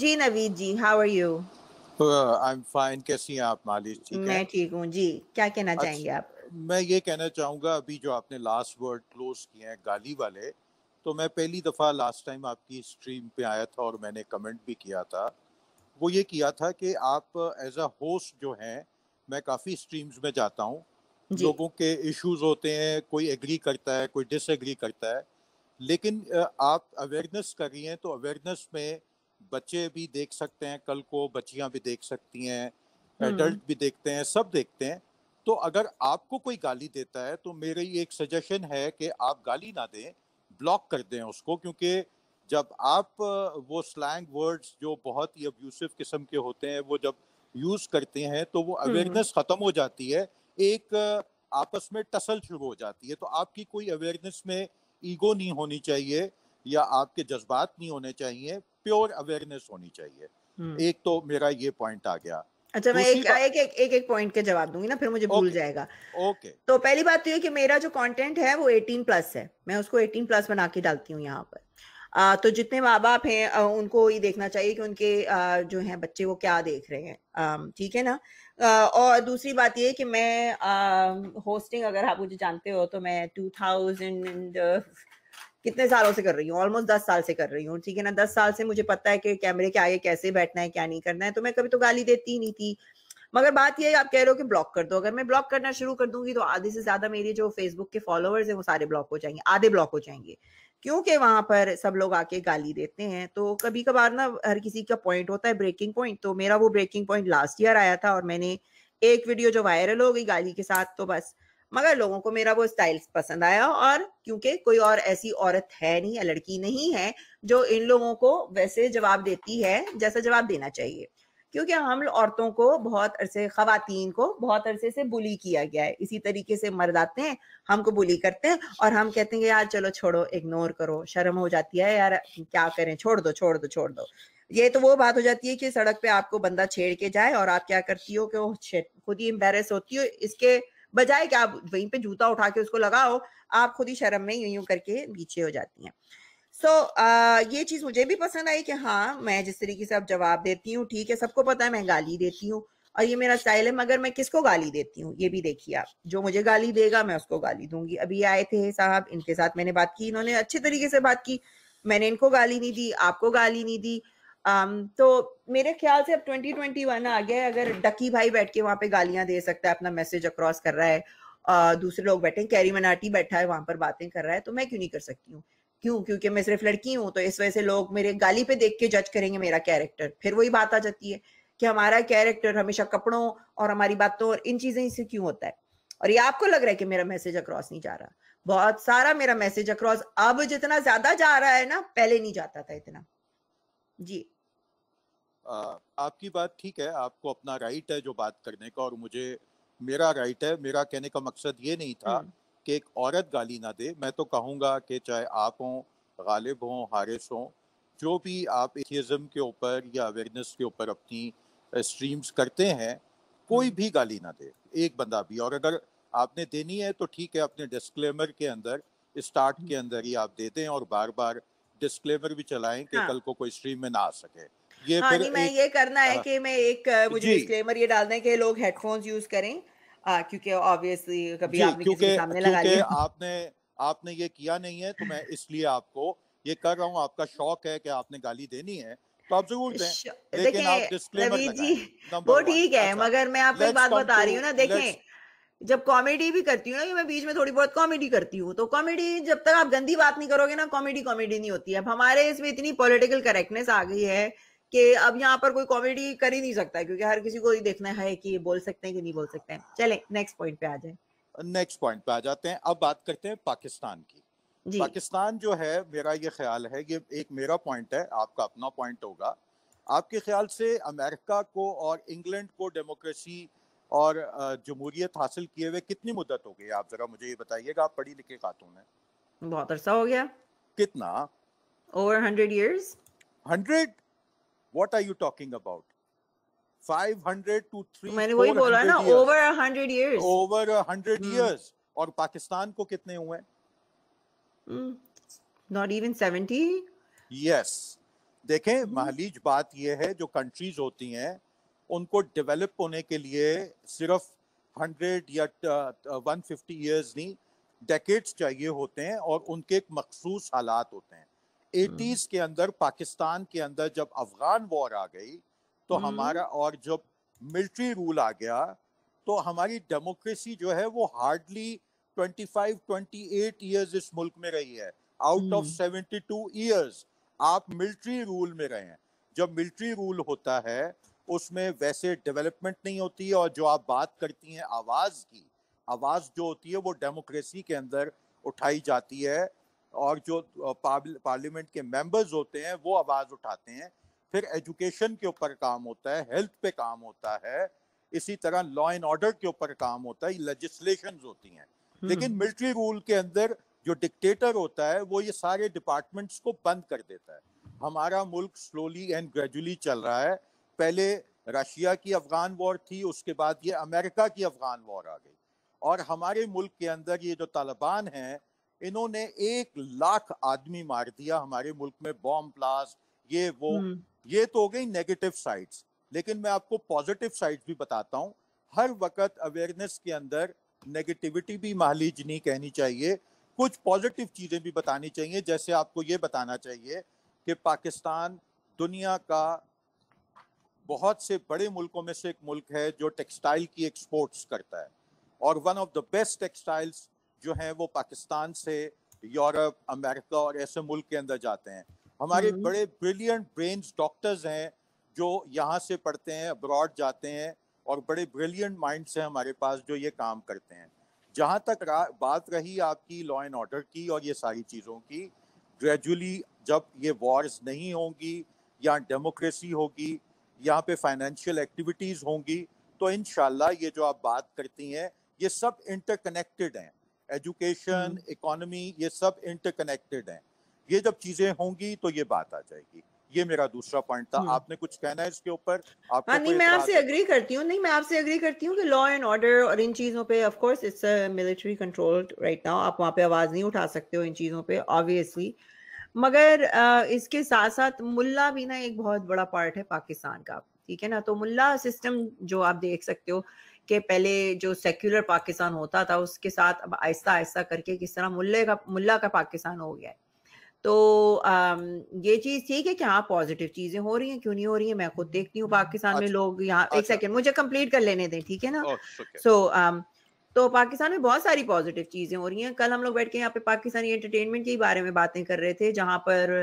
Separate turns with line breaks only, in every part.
Ji Naveed ji how are you I am
fine कैसी हैं आप मालिक ठीक मैं
ठीक हूँ जी क्या कहना अच्छा, चाहेंगे आप
मैं ये कहना चाहूंगा अभी जो आपने लास्ट वर्ड क्लोज किए हैं गाली वाले तो मैं पहली दफ़ा लास्ट टाइम आपकी स्ट्रीम पे आया था और मैंने कमेंट भी किया था वो ये किया था कि आप एज अ होस्ट जो हैं मैं काफ़ी स्ट्रीम्स में जाता हूँ लोगों के इश्यूज होते हैं कोई एग्री करता है कोई डिसएग्री करता है लेकिन uh, आप अवेयरनेस कर रही हैं तो अवेयरनेस में बच्चे भी देख सकते हैं कल को बच्चियां भी देख सकती हैं एडल्ट हम्म। भी देखते हैं सब देखते हैं तो अगर आपको कोई गाली देता है तो मेरी एक सजेशन है कि आप गाली ना दें ब्लॉक कर दें उसको क्योंकि जब आप वो स्लैंग वर्ड्स जो बहुत ही अब्यूसिव किस्म के होते हैं वो जब यूज करते हैं तो वो अवेयरनेस हम्म। खत्म हो जाती है एक आपस में टसल शुरू हो जाती है तो आपकी कोई अवेयरनेस में ईगो नहीं होनी चाहिए या आपके जज्बात नहीं होने चाहिए प्योर अवेयरनेस होनी चाहिए हम्म। एक तो मेरा ये पॉइंट आ गया
अच्छा मैं एक, एक एक एक एक पॉइंट के जवाब दूंगी ना फिर मुझे भूल जाएगा ओके तो पहली बात तो ये कि मेरा जो कंटेंट है वो 18 प्लस है मैं उसको 18 प्लस बना के डालती हूँ यहाँ पर आ, तो जितने माँ बाप हैं आ, उनको ये देखना चाहिए कि उनके आ, जो हैं बच्चे वो क्या देख रहे हैं ठीक है ना आ, और दूसरी बात ये कि मैं आ, होस्टिंग अगर आप मुझे जानते हो तो मैं टू थाउजेंड कितने सालों से कर रही हूँ ऑलमोस्ट दस साल से कर रही हूँ ठीक है ना दस साल से मुझे पता है कि कैमरे के आगे कैसे बैठना है क्या नहीं करना है तो मैं कभी तो गाली देती ही नहीं थी मगर बात यह आप कह रहे हो कि ब्लॉक कर दो अगर मैं ब्लॉक करना शुरू कर दूंगी तो आधे से ज्यादा मेरे जो फेसबुक के फॉलोअर्स हैं वो सारे ब्लॉक हो जाएंगे आधे ब्लॉक हो जाएंगे क्योंकि वहां पर सब लोग आके गाली देते हैं तो कभी कभार ना हर किसी का पॉइंट होता है ब्रेकिंग पॉइंट तो मेरा वो ब्रेकिंग पॉइंट लास्ट ईयर आया था और मैंने एक वीडियो जो वायरल हो गई गाली के साथ तो बस मगर लोगों को मेरा वो स्टाइल पसंद आया और क्योंकि कोई और ऐसी औरत है नहीं या लड़की नहीं है जो इन लोगों को वैसे जवाब देती है जैसा जवाब देना चाहिए क्योंकि हम औरतों को बहुत अरसे खातन को बहुत अरसे से बुली किया गया है इसी तरीके से मर्द आते हैं हमको बुली करते हैं और हम कहते हैं यार चलो छोड़ो इग्नोर करो शर्म हो जाती है यार क्या करें छोड़ दो छोड़ दो छोड़ दो ये तो वो बात हो जाती है कि सड़क पे आपको बंदा छेड़ के जाए और आप क्या करती हो कि वो खुद ही एम्बेरस होती हो इसके बजाय कि आप वहीं पे जूता उठा के उसको लगाओ आप खुद ही शर्म में यूं यूं करके पीछे हो जाती हैं सो so, ये चीज़ मुझे भी पसंद आई कि हाँ मैं जिस तरीके से अब जवाब देती हूँ ठीक है सबको पता है मैं गाली देती हूँ और ये मेरा स्टाइल है मगर मैं किसको गाली देती हूँ ये भी देखिए आप जो मुझे गाली देगा मैं उसको गाली दूंगी अभी आए थे साहब इनके साथ मैंने बात की इन्होंने अच्छे तरीके से बात की मैंने इनको गाली नहीं दी आपको गाली नहीं दी um, तो मेरे ख्याल से अब 2021 आ गया है अगर डकी भाई बैठ के वहां पे गालियां दे सकता है अपना मैसेज अक्रॉस कर रहा है आ, दूसरे लोग बैठे कैरी मनाटी बैठा है वहां पर बातें कर रहा है तो मैं क्यों नहीं कर सकती हूँ क्यों क्योंकि मैं सिर्फ लड़की हूँ तो इस वजह से लोग मेरे गाली पे देख के जज करेंगे मेरा कैरेक्टर फिर वही बात आ जाती है कि हमारा कैरेक्टर हमेशा कपड़ों और हमारी बातों और इन चीजें से क्यों होता है और ये आपको लग रहा है कि मेरा मैसेज अक्रॉस नहीं जा रहा बहुत सारा मेरा मैसेज अक्रॉस अब जितना ज्यादा जा रहा है ना पहले नहीं जाता था इतना जी
आ, आपकी बात ठीक है आपको अपना राइट है जो बात करने का और मुझे मेरा राइट है मेरा कहने का मकसद ये नहीं था हम्म। कि एक औरत गाली ना दे मैं तो कहूँगा कि चाहे आप हों गालिब हों हारिस हों जो भी आप एथियज़म के ऊपर या अवेयरनेस के ऊपर अपनी स्ट्रीम्स करते हैं कोई हम्म। भी गाली ना दे एक बंदा भी और अगर आपने देनी है तो ठीक है अपने डिस्क्लेमर के अंदर स्टार्ट हम्म। के अंदर ही आप दे दें और बार बार डिस्क्लेमर भी चलाएं कि हाँ। कल को कोई स्ट्रीम में ना आ सके ये हाँ, फिर मैं एक, ये
करना है हाँ। कि मैं एक मुझे डिस्क्लेमर ये डालना है कि लोग हेडफोन्स यूज करें क्योंकि ऑब्वियसली कभी आपने किसी के सामने लगा लिया
आपने आपने ये किया नहीं है तो मैं इसलिए आपको ये कर रहा हूँ आपका शौक है
कि आपने गाली देनी है तो आप जरूर दें लेकिन आप डिस्क्लेमर वो ठीक है अच्छा, मगर मैं आपको एक बात बता रही हूँ ना देखें जब कॉमेडी भी करती हूँ ना कि मैं बीच में थोड़ी बहुत कॉमेडी करती हूँ तो कॉमेडी जब तक आप गंदी बात नहीं करोगे ना कॉमेडी कॉमेडी नहीं होती है अब हमारे इसमें इतनी पॉलिटिकल करेक्टनेस आ गई है कि अब यहाँ पर कोई कॉमेडी कर ही नहीं सकता क्योंकि हर किसी को ये देखना है कि बोल सकते हैं कि नहीं बोल सकते हैं चले नेक्स्ट पॉइंट पे आ जाए
नेक्स्ट पॉइंट पे आ जाते हैं अब बात करते हैं पाकिस्तान की पाकिस्तान जो है मेरा ये ख्याल है ये एक मेरा पॉइंट है आपका अपना पॉइंट होगा आपके ख्याल से अमेरिका को और इंग्लैंड को डेमोक्रेसी और जमहूरियत हासिल किए हुए कितनी मुद्दत हो गई आप जरा मुझे ये बताइएगा आप पढ़ी लिखी खातून है
बहुत अरसा हो गया कितना over hundred years
hundred what are you talking about 500 to 3 मैंने वही बोला ना
ओवर
ओवर हम्म। और पाकिस्तान को
कितने हुए नॉट इवन
यस देखें हम्म। महलीज बात यह है जो कंट्रीज होती हैं उनको डेवलप होने के लिए सिर्फ हंड्रेड या वन फिफ्टी ईयर्स नहीं डेकेड्स चाहिए होते हैं और उनके एक मखसूस हालात होते हैं एटीज़ हम्म। के अंदर पाकिस्तान के अंदर जब अफगान वॉर आ गई तो हम्म। हमारा और जब मिलिट्री रूल आ गया तो हमारी डेमोक्रेसी जो है वो हार्डली 25 28 इयर्स इस मुल्क में रही है आउट ऑफ 72 इयर्स आप मिलिट्री रूल में रहे हैं जब मिलिट्री रूल होता है उसमें वैसे डेवलपमेंट नहीं होती है और जो आप बात करती हैं आवाज़ की आवाज़ जो होती है वो डेमोक्रेसी के अंदर उठाई जाती है और जो पार्लियामेंट के मेंबर्स होते हैं वो आवाज़ उठाते हैं फिर एजुकेशन के ऊपर काम होता है हेल्थ पे काम होता है इसी तरह लॉ एंड ऑर्डर के ऊपर काम होता है लेजिस्लेशन होती हैं हम्म। लेकिन मिलिट्री रूल के अंदर जो डिक्टेटर होता है वो ये सारे डिपार्टमेंट्स को बंद कर देता है हमारा मुल्क स्लोली एंड ग्रेजुअली चल रहा है पहले रशिया की अफगान वॉर थी उसके बाद ये अमेरिका की अफगान वॉर आ गई और हमारे मुल्क के अंदर ये जो तालिबान हैं इन्होंने एक लाख आदमी मार दिया हमारे मुल्क में बॉम्ब ब्लास्ट ये वो हम्म। ये तो हो गई नेगेटिव साइड्स लेकिन मैं आपको पॉजिटिव साइड्स भी बताता हूँ हर वक्त अवेयरनेस के अंदर नेगेटिविटी भी मालिज नहीं कहनी चाहिए कुछ पॉजिटिव चीज़ें भी बतानी चाहिए जैसे आपको ये बताना चाहिए कि पाकिस्तान दुनिया का बहुत से बड़े मुल्कों में से एक मुल्क है जो टेक्सटाइल की एक्सपोर्ट्स करता है और one of the best textiles जो हैं वो पाकिस्तान से यूरोप अमेरिका और ऐसे मुल्क के अंदर जाते हैं हमारे हम्म। बड़े ब्रिलियंट ब्रेन्स डॉक्टर्स हैं जो यहाँ से पढ़ते हैं अब्रॉड जाते हैं और बड़े ब्रिलियंट माइंड्स हैं हमारे पास जो ये काम करते हैं जहाँ तक बात रही आपकी लॉ एंड ऑर्डर की और ये सारी चीज़ों की ग्रेजुअली जब ये वॉर्स नहीं होंगी या डेमोक्रेसी होगी यहाँ पे फाइनेंशियल एक्टिविटीज होंगी तो इन ये जो आप बात करती हैं ये सब इंटरकनेक्टेड हैं एजुकेशन इकोनॉमी हम्म। ये सब इंटरकनेक्टेड हैं ये जब चीजें होंगी तो ये बात आ जाएगी ये मेरा दूसरा पॉइंट था हम्म। आपने कुछ कहना है इसके ऊपर हाँ नहीं मैं आपसे
अग्री करती हूँ नहीं मैं आपसे अग्री करती हूँ कि लॉ एंड ऑर्डर और इन चीज़ों पे of course it's military controlled right now आप वहाँ पे आवाज़ नहीं उठा सकते हो इन चीज़ों पे ऑब्वियसली मगर इसके साथ साथ मुल्ला भी ना एक बहुत बड़ा पार्ट है पाकिस्तान का ठीक है ना तो मुल्ला सिस्टम जो आप देख सकते हो कि पहले जो सेक्युलर पाकिस्तान होता था उसके साथ अब आहिस्ता आहिस्ता करके किस तरह मुल्ले का मुल्ला का पाकिस्तान हो गया है तो ये चीज ठीक है कि हाँ पॉजिटिव चीजें हो रही हैं क्यों नहीं हो रही है मैं खुद देखती हूँ हम्म, पाकिस्तान में अच्छा। लोग यहाँ एक अच्छा। सेकेंड मुझे कंप्लीट कर लेने दें ठीक है ना सो so, तो पाकिस्तान में बहुत सारी पॉजिटिव चीजें हो रही हैं कल हम लोग बैठ के यहाँ पे पाकिस्तानी एंटरटेनमेंट के बारे में बातें कर रहे थे जहां पर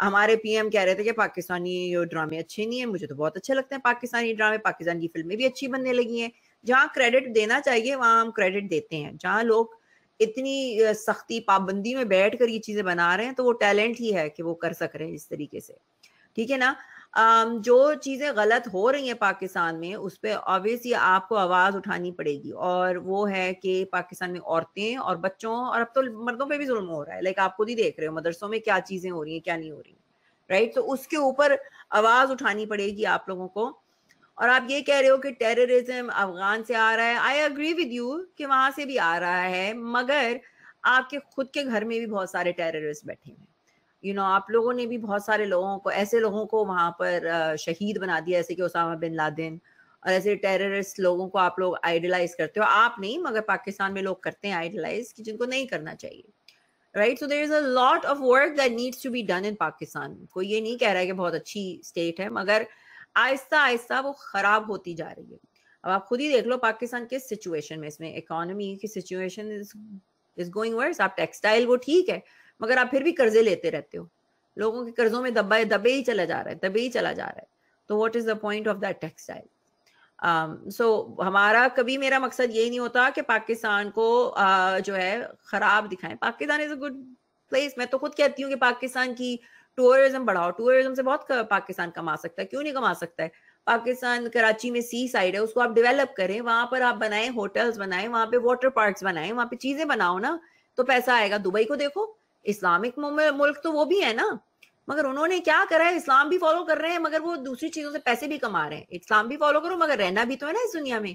हमारे पीएम कह रहे थे कि पाकिस्तानी जो ड्रामे अच्छे नहीं है मुझे तो बहुत अच्छे लगते हैं पाकिस्तानी ड्रामे पाकिस्तान की फिल्में भी अच्छी बनने लगी हैं जहाँ क्रेडिट देना चाहिए वहाँ हम क्रेडिट देते हैं जहाँ लोग इतनी सख्ती पाबंदी में बैठ कर ये चीजें बना रहे हैं तो वो टैलेंट ही है कि वो कर सक रहे हैं इस तरीके से ठीक है ना जो चीज़ें गलत हो रही हैं पाकिस्तान में उस पर ऑब्वियसली आपको आवाज़ उठानी पड़ेगी और वो है कि पाकिस्तान में औरतें और बच्चों और अब तो मर्दों पे भी जुल्म हो रहा है लाइक खुद ही देख रहे हो मदरसों में क्या चीज़ें हो रही हैं क्या नहीं हो रही राइट तो उसके ऊपर आवाज़ उठानी पड़ेगी आप लोगों को और आप ये कह रहे हो कि टेररिज्म अफगान से आ रहा है आई अग्री विद यू कि वहां से भी आ रहा है मगर आपके खुद के घर में भी बहुत सारे टेररिस्ट बैठे हुए हैं यू नो आप लोगों ने भी बहुत सारे लोगों को ऐसे लोगों को वहां पर शहीद बना दिया ऐसे कि ओसामा बिन लादेन और ऐसे टेररिस्ट लोगों को आप लोग आइडलाइज करते हो आप नहीं मगर पाकिस्तान में लोग करते हैं आइडलाइज कि जिनको नहीं करना चाहिए right so there is a lot of work that needs to be done in Pakistan कोई ये नहीं कह रहा है कि बहुत अच्छी स्टेट है मगर आहिस्ता आहिस्ता वो खराब होती जा रही है अब आप खुद ही देख लो पाकिस्तान किस सिचुएशन में इसमें इकोनॉमी की सिचुएशन इज गोइंग वर्स आप टेक्सटाइल वो ठीक है मगर आप फिर भी कर्जे लेते रहते हो लोगों के कर्जों में दबा दबे ही चला जा रहा है दबे ही चला जा रहा है तो what is the point of that textile so हमारा कभी मेरा मकसद यही नहीं होता कि पाकिस्तान को uh, जो है खराब दिखाएं Pakistan is a good place मैं तो खुद कहती हूँ कि पाकिस्तान की टूरिज्म बढ़ाओ टूरिज्म से बहुत पाकिस्तान कमा सकता है क्यों नहीं कमा सकता है पाकिस्तान कराची में सी साइड है उसको आप डेवलप करें वहां पर आप बनाएं होटल्स बनाएं वहां पे वाटर पार्क बनाएं वहां पे चीजें बनाओ ना तो पैसा आएगा दुबई को देखो इस्लामिक मुल्क तो वो भी है ना मगर उन्होंने क्या करा है इस्लाम भी फॉलो कर रहे हैं मगर वो दूसरी चीजों से पैसे भी कमा रहे हैं इस्लाम भी फॉलो करो मगर रहना भी तो है ना इस दुनिया में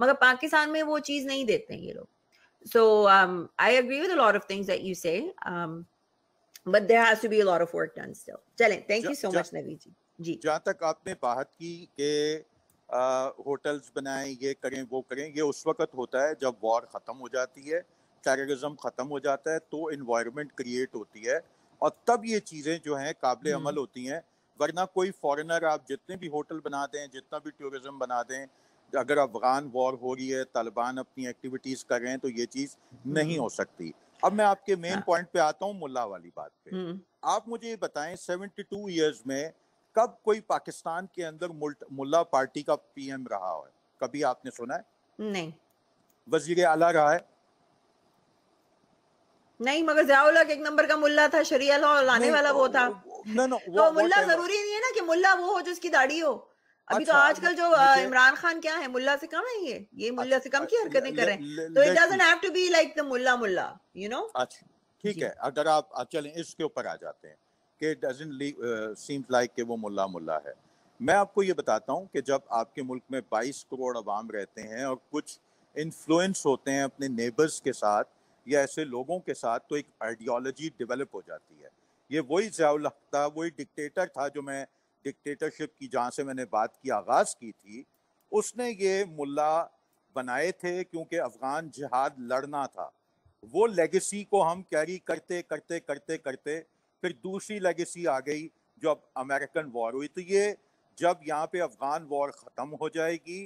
मगर पाकिस्तान में वो चीज नहीं देते हैं ये लोग so I agree with lot of things that you say but there has to be a lot of work done still चलें thank you so much Navi ji
जी जहां तक आपने बात की के होटल्स बनाएं ये करें वो करें ये उस वक्त होता है जब वॉर खत्म हो जाती है टेररिज्म ख़त्म हो जाता है तो इन्वायरमेंट क्रिएट होती है और तब ये चीज़ें जो हैं काबिल हम्म। अमल होती हैं वरना कोई फॉरेनर आप जितने भी होटल बना दें जितना भी टूरिज़्म बना दें अगर अफगान वॉर हो रही है तालिबान अपनी एक्टिविटीज़ कर रहे हैं तो ये चीज़ नहीं हम्म। हो सकती अब मैं आपके मेन पॉइंट हाँ। पे आता हूँ मुल्ला वाली बात पे हम्म। आप मुझे ये बताएं टू ईयर्स में कब कोई पाकिस्तान के अंदर मुल्ला पार्टी का पीएम रहा है कभी आपने सुना
है नहीं
वजीर आला रहा है
नहीं मगर जयाउलक एक नंबर का मुल्ला था शरिया लॉ लाने वाला वो था no, no, तो मुल्ला जरूरी नहीं है ना कि मुल्ला वो हो जिसकी दाढ़ी हो अभी तो अच्छा, तो आजकल जो इमरान खान क्या है मुल्ला से कम है ये ये मुल्ला से कम की अच्छा, हरकतें कर रहे हैं तो it doesn't have to be like the मुल्ला मुल्ला
यू नो अच्छा ठीक है अगर आप चलें इसके ऊपर आ जाते हैं कि डजंट सीम्स लाइक कि वो मुल्ला मुल्ला है मैं आपको ये बताता हूँ कि जब आपके मुल्क में 22 करोड़ अवाम रहते हैं और कुछ इन्फ्लुएंस होते हैं अपने नेबर्स के साथ या ऐसे लोगों के साथ तो एक आइडियोलॉजी डेवलप हो जाती है ये वही जयाउल था वही डिक्टेटर था जो मैं डिक्टेटरशिप की जहाँ से मैंने बात की आगाज़ की थी उसने ये मुल्ला बनाए थे क्योंकि अफगान जहाद लड़ना था वो लेगेसी को हम कैरी करते करते करते करते फिर दूसरी लेगेसी आ गई जो अब अमेरिकन वॉर हुई तो ये जब यहाँ पे अफगान वॉर ख़त्म हो जाएगी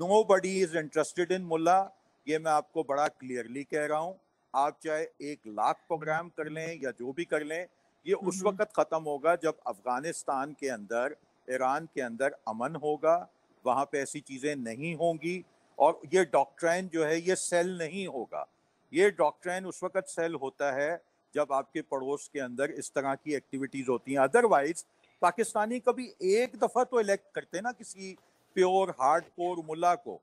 nobody is interested in मुल्ला ये मैं आपको बड़ा क्लियरली कह रहा हूँ आप चाहे एक लाख प्रोग्राम कर लें या जो भी कर लें ये हम्म, उस हम्म। वक्त ख़त्म होगा जब अफगानिस्तान के अंदर ईरान के अंदर अमन होगा वहाँ पे ऐसी चीज़ें नहीं होंगी और ये डॉक्ट्राइन जो है ये सेल नहीं होगा ये डॉक्ट्राइन उस वक्त सेल होता है जब आपके पड़ोस के अंदर इस तरह की एक्टिविटीज़ होती हैं अदरवाइज पाकिस्तानी कभी एक दफ़ा तो इलेक्ट करते ना किसी प्योर हार्ड कोर मुला को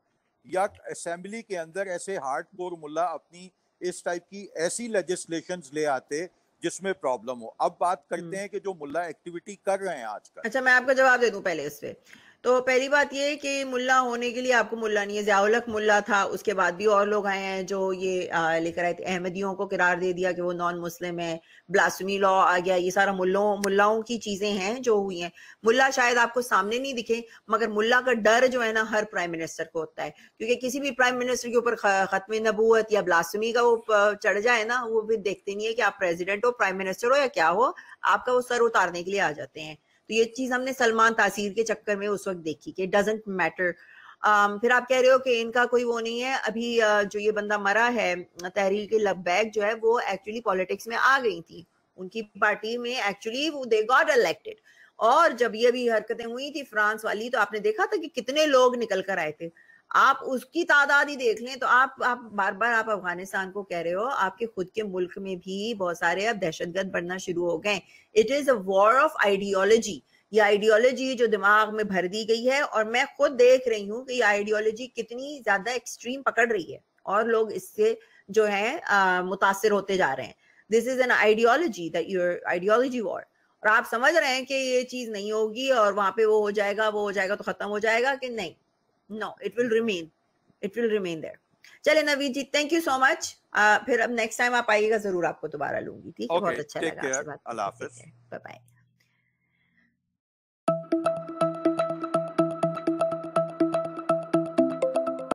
या असम्बली के अंदर ऐसे हार्ड कोर मुला अपनी इस टाइप की ऐसी लेजिस्लेशन ले आते जिसमें प्रॉब्लम हो अब बात करते हम्म। हैं कि जो मुल्ला एक्टिविटी
कर रहे हैं आजकल अच्छा मैं आपको जवाब दे दूं पहले इस पे तो पहली बात ये कि मुल्ला होने के लिए आपको मुल्ला नहीं है जयालक मुल्ला था उसके बाद भी और लोग आए हैं जो ये लेकर आए थे अहमदियों को किरार दे दिया कि वो नॉन मुस्लिम है ब्लासमी लॉ आ गया ये सारा मुल्लों मुल्लाओं की चीज़ें हैं जो हुई हैं मुल्ला शायद आपको सामने नहीं दिखे मगर मुल्ला का डर जो है ना हर प्राइम मिनिस्टर को होता है क्योंकि किसी भी प्राइम मिनिस्टर के ऊपर ख़त्म नबूत या ब्लासमी का वो चढ़ जाए ना वो भी देखते नहीं है कि आप प्रेजिडेंट हो प्राइम मिनिस्टर हो या क्या हो आपका वो सर उतारने के लिए आ जाते हैं तो ये चीज हमने सलमान तासीर के चक्कर में उस वक्त देखी कि डजेंट मैटर um, फिर आप कह रहे हो कि इनका कोई वो नहीं है अभी जो ये बंदा मरा है तहरीर के बैग जो है वो एक्चुअली पॉलिटिक्स में आ गई थी उनकी पार्टी में एक्चुअली वो दे गॉड इलेक्टेड और जब ये भी हरकतें हुई थी फ्रांस वाली तो आपने देखा था कि कितने लोग निकल कर आए थे आप उसकी तादाद ही देख लें तो आप आप बार बार आप अफगानिस्तान को कह रहे हो आपके खुद के मुल्क में भी बहुत सारे अब दहशतगर्द बढ़ना शुरू हो गए it is a war of ideology ये आइडियोलॉजी जो दिमाग में भर दी गई है और मैं खुद देख रही हूँ कि ये आइडियोलॉजी कितनी ज्यादा एक्सट्रीम पकड़ रही है और लोग इससे जो है मुतासर होते जा रहे हैं this is an ideology that ideology war और आप समझ रहे हैं कि ये चीज नहीं होगी और वहां पे वो हो जाएगा वो हो जाएगा तो खत्म हो जाएगा कि नहीं no it will remain it will remain there चले Naveed ji thank you so much फिर अब नेक्स्ट टाइम आप आइएगा जरूर आपको दोबारा लूंगी ठीक है okay, बहुत अच्छा लगा
बाय बाय